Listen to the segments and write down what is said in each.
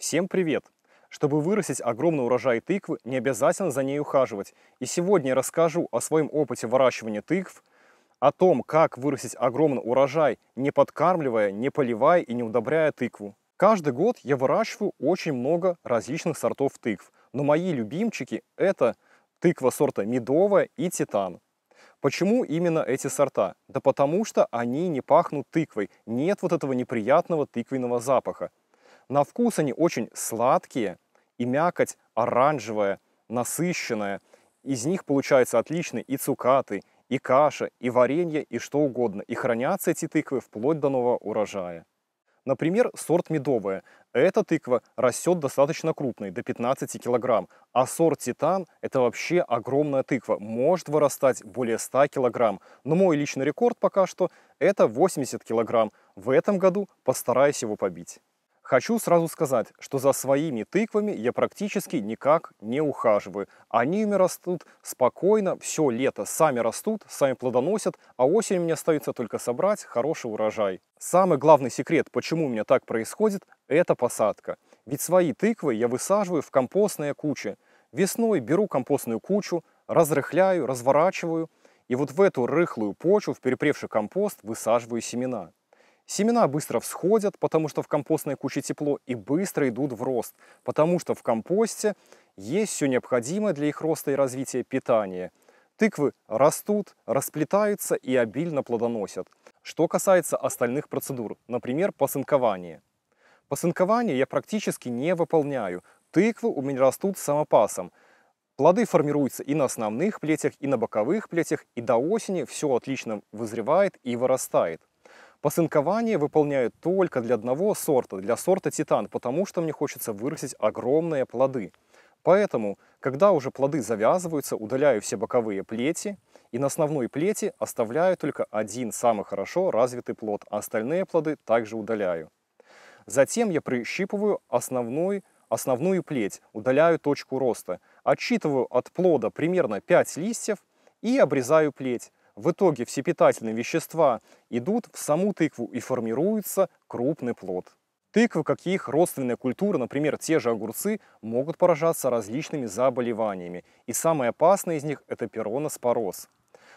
Всем привет! Чтобы вырастить огромный урожай тыквы, не обязательно за ней ухаживать. И сегодня я расскажу о своем опыте выращивания тыкв, о том, как вырастить огромный урожай, не подкармливая, не поливая и не удобряя тыкву. Каждый год я выращиваю очень много различных сортов тыкв, но мои любимчики – это тыква сорта медовая и титан. Почему именно эти сорта? Да потому что они не пахнут тыквой, нет вот этого неприятного тыквенного запаха. На вкус они очень сладкие и мякоть оранжевая, насыщенная. Из них получаются отличные и цукаты, и каша, и варенье, и что угодно. И хранятся эти тыквы вплоть до нового урожая. Например, сорт медовая. Эта тыква растет достаточно крупной, до 15 килограмм. А сорт титан – это вообще огромная тыква. Может вырастать более 100 килограмм. Но мой личный рекорд пока что – это 80 килограмм. В этом году постараюсь его побить. Хочу сразу сказать, что за своими тыквами я практически никак не ухаживаю. Они у меня растут спокойно, все лето сами растут, сами плодоносят, а осенью мне остается только собрать хороший урожай. Самый главный секрет, почему у меня так происходит, это посадка. Ведь свои тыквы я высаживаю в компостные кучи. Весной беру компостную кучу, разрыхляю, разворачиваю, и вот в эту рыхлую почву, в перепревший компост, высаживаю семена. Семена быстро всходят, потому что в компостной куче тепло, и быстро идут в рост, потому что в компосте есть все необходимое для их роста и развития питание. Тыквы растут, расплетаются и обильно плодоносят. Что касается остальных процедур, например, посынкование. Посынкование я практически не выполняю. Тыквы у меня растут самопасом. Плоды формируются и на основных плетях, и на боковых плетях, и до осени все отлично вызревает и вырастает. Посынкование выполняю только для одного сорта, для сорта титан, потому что мне хочется вырастить огромные плоды. Поэтому, когда уже плоды завязываются, удаляю все боковые плети, и на основной плети оставляю только один самый хорошо развитый плод, а остальные плоды также удаляю. Затем я прищипываю основной, основную плеть, удаляю точку роста, отсчитываю от плода примерно 5 листьев и обрезаю плеть. В итоге все питательные вещества идут в саму тыкву и формируется крупный плод. Тыквы, как и их родственная культура, например, те же огурцы, могут поражаться различными заболеваниями. И самое опасное из них – это пероноспороз.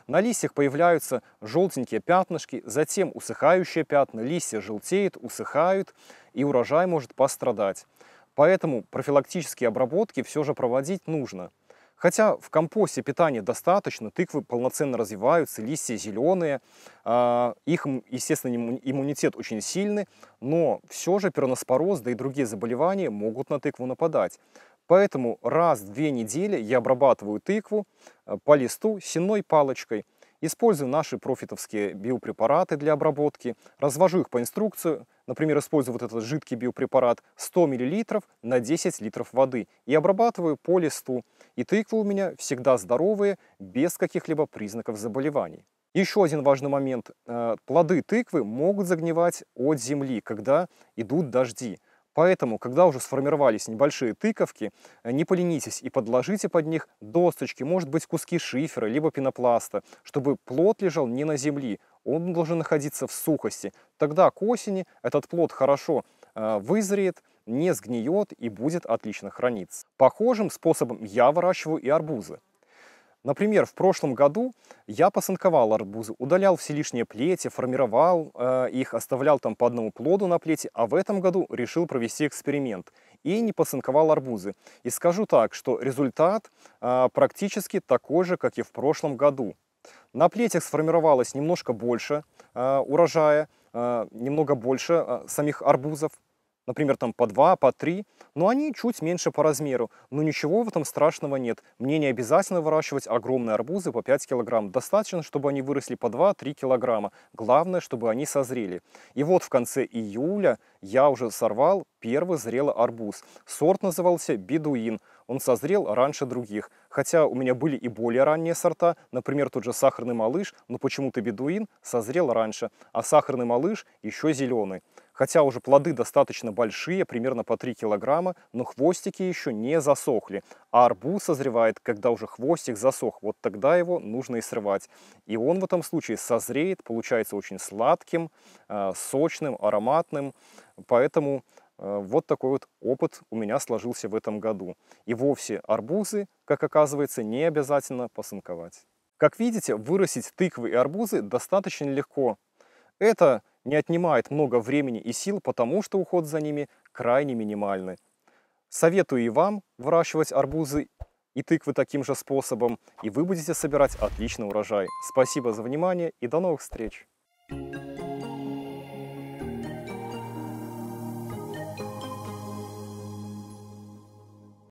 На листьях появляются желтенькие пятнышки, затем усыхающие пятна, листья желтеют, усыхают, и урожай может пострадать. Поэтому профилактические обработки все же проводить нужно – Хотя в компосте питания достаточно, тыквы полноценно развиваются, листья зеленые, а, их, естественно, иммунитет очень сильный, но все же пероноспороз, да и другие заболевания могут на тыкву нападать. Поэтому раз в две недели я обрабатываю тыкву э, по листу сенной палочкой, использую наши профитовские биопрепараты для обработки, развожу их по инструкции, например, использую вот этот жидкий биопрепарат 100 мл на 10 литров воды и обрабатываю по листу. И тыквы у меня всегда здоровые, без каких-либо признаков заболеваний. Еще один важный момент. Э, плоды тыквы могут загнивать от земли, когда идут дожди. Поэтому, когда уже сформировались небольшие тыковки, э, не поленитесь и подложите под них досточки, может быть куски шифера, либо пенопласта, чтобы плод лежал не на земле, он должен находиться в сухости. Тогда к осени этот плод хорошо э, вызреет, не сгниет и будет отлично храниться. Похожим способом я выращиваю и арбузы. Например, в прошлом году я посынковал арбузы, удалял все лишние плети, формировал э, их, оставлял там по одному плоду на плете, а в этом году решил провести эксперимент и не посынковал арбузы. И скажу так, что результат э, практически такой же, как и в прошлом году. На плетях сформировалось немножко больше э, урожая, э, немного больше э, самих арбузов, например, там по два, по три, но они чуть меньше по размеру. Но ничего в этом страшного нет. Мне не обязательно выращивать огромные арбузы по 5 килограмм. Достаточно, чтобы они выросли по 2-3 килограмма. Главное, чтобы они созрели. И вот в конце июля я уже сорвал первый зрелый арбуз. Сорт назывался «Бедуин». Он созрел раньше других. Хотя у меня были и более ранние сорта, например, тот же «Сахарный малыш», но почему-то «Бедуин» созрел раньше, а «Сахарный малыш» еще зеленый. Хотя уже плоды достаточно большие, примерно по 3 килограмма, но хвостики еще не засохли. А арбуз созревает, когда уже хвостик засох, вот тогда его нужно и срывать. И он в этом случае созреет, получается очень сладким, э, сочным, ароматным. Поэтому э, вот такой вот опыт у меня сложился в этом году. И вовсе арбузы, как оказывается, не обязательно посынковать. Как видите, вырастить тыквы и арбузы достаточно легко. Это не отнимает много времени и сил, потому что уход за ними крайне минимальный. Советую и вам выращивать арбузы и тыквы таким же способом, и вы будете собирать отличный урожай. Спасибо за внимание и до новых встреч! Thank you.